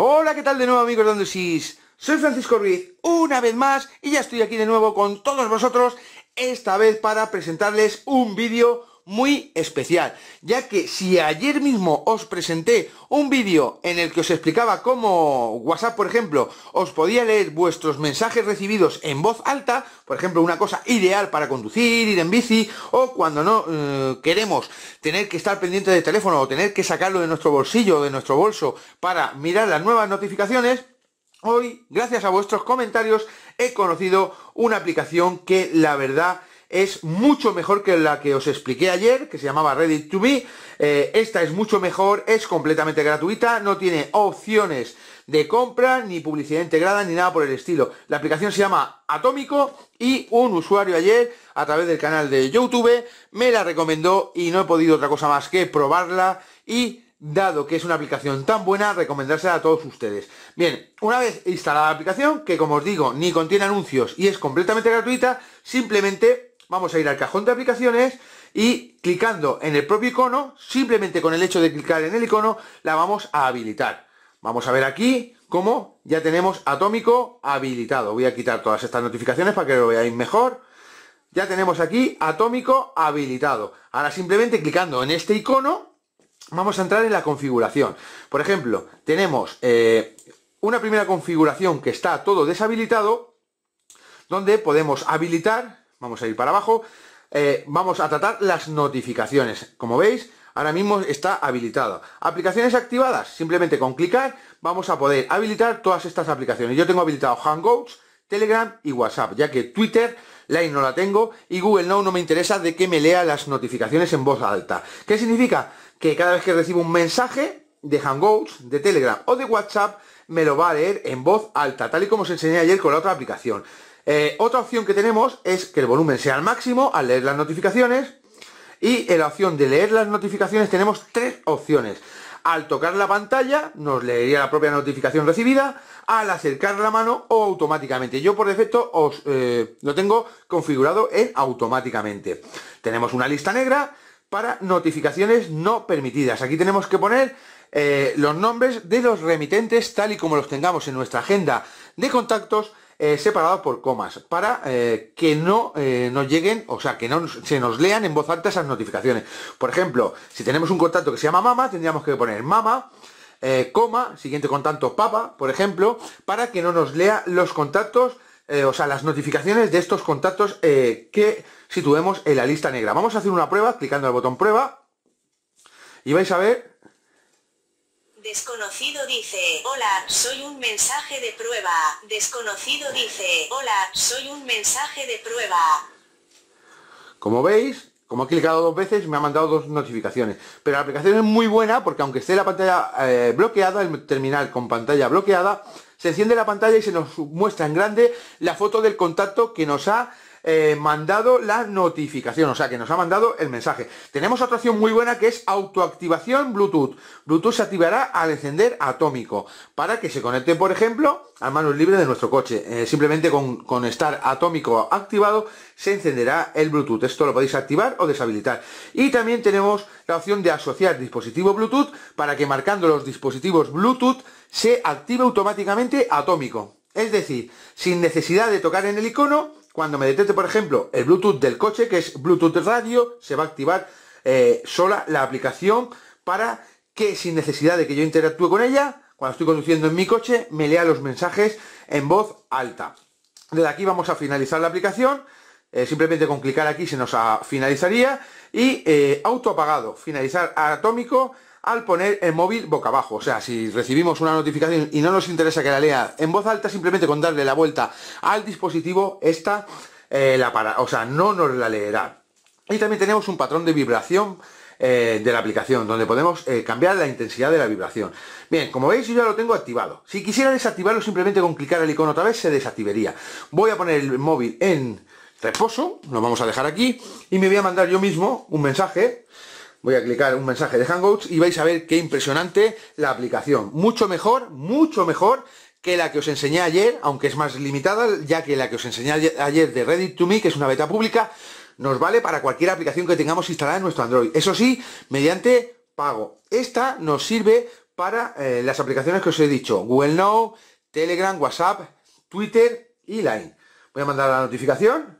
Hola, ¿qué tal de nuevo amigos de Sis? Soy Francisco Ruiz, una vez más, y ya estoy aquí de nuevo con todos vosotros, esta vez para presentarles un vídeo muy especial, ya que si ayer mismo os presenté un vídeo en el que os explicaba cómo WhatsApp, por ejemplo, os podía leer vuestros mensajes recibidos en voz alta, por ejemplo, una cosa ideal para conducir, ir en bici, o cuando no eh, queremos tener que estar pendiente del teléfono o tener que sacarlo de nuestro bolsillo o de nuestro bolso para mirar las nuevas notificaciones, hoy, gracias a vuestros comentarios, he conocido una aplicación que la verdad es mucho mejor que la que os expliqué ayer, que se llamaba Reddit to me eh, esta es mucho mejor, es completamente gratuita, no tiene opciones de compra, ni publicidad integrada, ni nada por el estilo. La aplicación se llama Atómico y un usuario ayer, a través del canal de YouTube, me la recomendó y no he podido otra cosa más que probarla y dado que es una aplicación tan buena, recomendársela a todos ustedes. Bien, una vez instalada la aplicación, que como os digo, ni contiene anuncios y es completamente gratuita, simplemente vamos a ir al cajón de aplicaciones y clicando en el propio icono, simplemente con el hecho de clicar en el icono, la vamos a habilitar. Vamos a ver aquí cómo ya tenemos Atómico habilitado. Voy a quitar todas estas notificaciones para que lo veáis mejor. Ya tenemos aquí Atómico habilitado. Ahora simplemente clicando en este icono, vamos a entrar en la configuración. Por ejemplo, tenemos eh, una primera configuración que está todo deshabilitado, donde podemos habilitar Vamos a ir para abajo. Eh, vamos a tratar las notificaciones. Como veis, ahora mismo está habilitado Aplicaciones activadas. Simplemente con clicar vamos a poder habilitar todas estas aplicaciones. Yo tengo habilitado Hangouts, Telegram y WhatsApp, ya que Twitter, Line no la tengo y Google Now no me interesa de que me lea las notificaciones en voz alta. ¿Qué significa? Que cada vez que recibo un mensaje de Hangouts, de Telegram o de WhatsApp, me lo va a leer en voz alta, tal y como os enseñé ayer con la otra aplicación. Eh, otra opción que tenemos es que el volumen sea al máximo al leer las notificaciones. Y en la opción de leer las notificaciones tenemos tres opciones. Al tocar la pantalla nos leería la propia notificación recibida, al acercar la mano o automáticamente. Yo por defecto os, eh, lo tengo configurado en automáticamente. Tenemos una lista negra para notificaciones no permitidas. Aquí tenemos que poner eh, los nombres de los remitentes tal y como los tengamos en nuestra agenda de contactos eh, separado por comas, para eh, que no eh, nos lleguen, o sea, que no se nos lean en voz alta esas notificaciones. Por ejemplo, si tenemos un contacto que se llama mama, tendríamos que poner mama, coma, siguiente contacto papa, por ejemplo, para que no nos lea los contactos o sea, las notificaciones de estos contactos que situemos en la lista negra. Vamos a hacer una prueba clicando el botón prueba y vais a ver Desconocido dice, hola, soy un mensaje de prueba. Desconocido dice, hola, soy un mensaje de prueba. Como veis, como he clicado dos veces, me ha mandado dos notificaciones. Pero la aplicación es muy buena porque aunque esté la pantalla eh, bloqueada, el terminal con pantalla bloqueada, se enciende la pantalla y se nos muestra en grande la foto del contacto que nos ha eh, mandado la notificación, o sea que nos ha mandado el mensaje. Tenemos otra opción muy buena que es autoactivación Bluetooth. Bluetooth se activará al encender atómico para que se conecte, por ejemplo, a manos libres de nuestro coche. Eh, simplemente con, con estar atómico activado se encenderá el Bluetooth. Esto lo podéis activar o deshabilitar. Y también tenemos la opción de asociar dispositivo Bluetooth para que marcando los dispositivos Bluetooth se active automáticamente atómico. Es decir, sin necesidad de tocar en el icono, cuando me detecte, por ejemplo, el Bluetooth del coche, que es Bluetooth radio, se va a activar eh, sola la aplicación para que sin necesidad de que yo interactúe con ella, cuando estoy conduciendo en mi coche, me lea los mensajes en voz alta. Desde aquí vamos a finalizar la aplicación. Eh, simplemente con clicar aquí se nos finalizaría. Y eh, auto apagado, finalizar atómico al poner el móvil boca abajo. O sea, si recibimos una notificación y no nos interesa que la lea en voz alta, simplemente con darle la vuelta al dispositivo, esta eh, la para, o sea, no nos la leerá. Y también tenemos un patrón de vibración eh, de la aplicación, donde podemos eh, cambiar la intensidad de la vibración. Bien, como veis yo ya lo tengo activado. Si quisiera desactivarlo simplemente con clicar el icono otra vez se desactivaría. Voy a poner el móvil en reposo, lo vamos a dejar aquí, y me voy a mandar yo mismo un mensaje voy a clicar un mensaje de Hangouts y vais a ver qué impresionante la aplicación. Mucho mejor, mucho mejor que la que os enseñé ayer, aunque es más limitada, ya que la que os enseñé ayer de Reddit to Me, que es una beta pública, nos vale para cualquier aplicación que tengamos instalada en nuestro Android. Eso sí, mediante pago. Esta nos sirve para eh, las aplicaciones que os he dicho, Google Now, Telegram, WhatsApp, Twitter y Line. Voy a mandar la notificación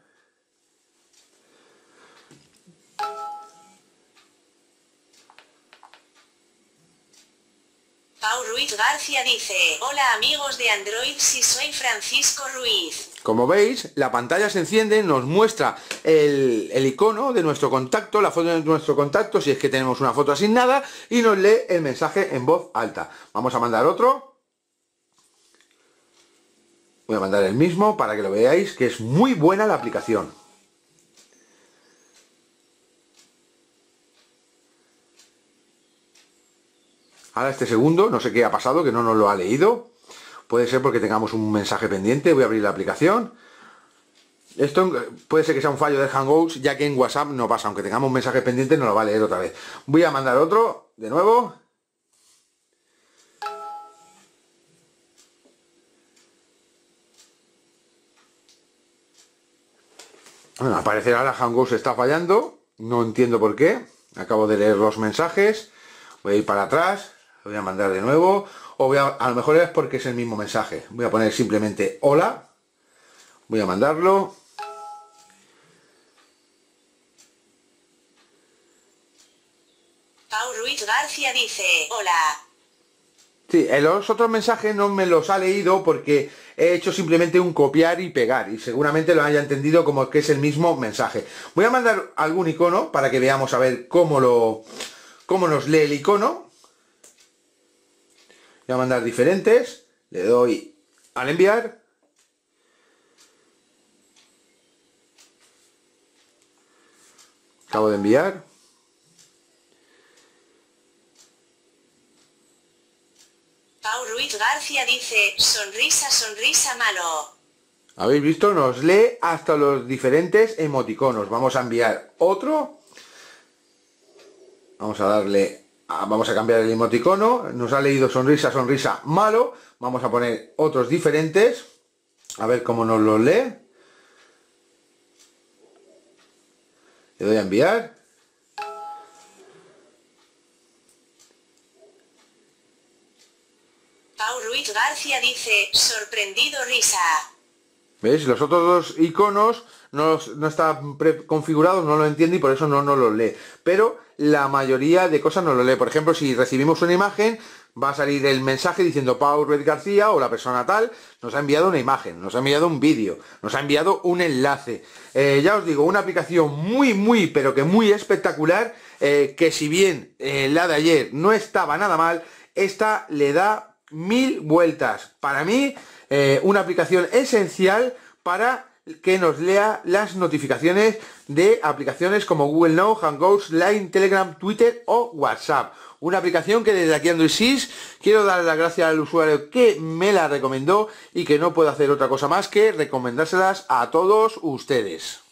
Ruiz García dice, hola amigos de Android, si soy Francisco Ruiz. Como veis, la pantalla se enciende, nos muestra el, el, icono de nuestro contacto, la foto de nuestro contacto, si es que tenemos una foto asignada, y nos lee el mensaje en voz alta. Vamos a mandar otro. Voy a mandar el mismo para que lo veáis, que es muy buena la aplicación. Ahora este segundo, no sé qué ha pasado, que no nos lo ha leído. Puede ser porque tengamos un mensaje pendiente. Voy a abrir la aplicación. Esto puede ser que sea un fallo de Hangouts, ya que en WhatsApp no pasa. Aunque tengamos un mensaje pendiente, no lo va a leer otra vez. Voy a mandar otro, de nuevo. Bueno, aparecerá la Hangouts está fallando. No entiendo por qué. Acabo de leer los mensajes. Voy a ir para atrás voy a mandar de nuevo, o voy a, a lo mejor es porque es el mismo mensaje, voy a poner simplemente hola, voy a mandarlo, Pau Ruiz García dice, hola. Sí, en los otros mensajes no me los ha leído porque he hecho simplemente un copiar y pegar y seguramente lo haya entendido como que es el mismo mensaje. Voy a mandar algún icono para que veamos a ver cómo lo cómo nos lee el icono voy a mandar diferentes, le doy al enviar, acabo de enviar, Paul Ruiz García dice, sonrisa, sonrisa malo. ¿Habéis visto? Nos lee hasta los diferentes emoticonos. Vamos a enviar otro. Vamos a darle Ah, vamos a cambiar el emoticono, nos ha leído sonrisa, sonrisa, malo, vamos a poner otros diferentes, a ver cómo nos lo lee. Le doy a enviar. Paul Ruiz García dice, sorprendido risa. ¿Veis? Los otros dos iconos no, están configurados, no lo entiende y por eso no, no lo lee. Pero la mayoría de cosas no lo lee. Por ejemplo, si recibimos una imagen, va a salir el mensaje diciendo Red García o la persona tal nos ha enviado una imagen, nos ha enviado un vídeo, nos ha enviado un enlace. Eh, ya os digo, una aplicación muy, muy, pero que muy espectacular, eh, que si bien eh, la de ayer no estaba nada mal, esta le da mil vueltas. Para mí, eh, una aplicación esencial para que nos lea las notificaciones de aplicaciones como Google Now, Hangouts, Line, Telegram, Twitter o WhatsApp. Una aplicación que desde aquí Android 6 quiero dar las gracias al usuario que me la recomendó y que no puedo hacer otra cosa más que recomendárselas a todos ustedes.